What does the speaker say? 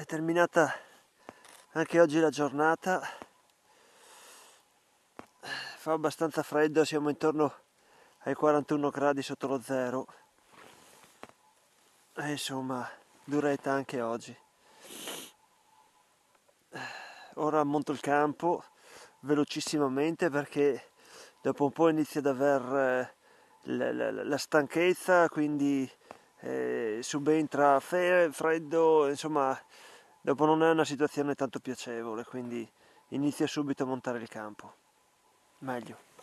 è terminata anche oggi la giornata fa abbastanza freddo siamo intorno ai 41 gradi sotto lo zero e insomma duretta anche oggi ora monto il campo velocissimamente perché dopo un po' inizia ad aver eh, la, la stanchezza quindi eh, subentra fe, freddo, insomma dopo non è una situazione tanto piacevole, quindi inizia subito a montare il campo. Meglio.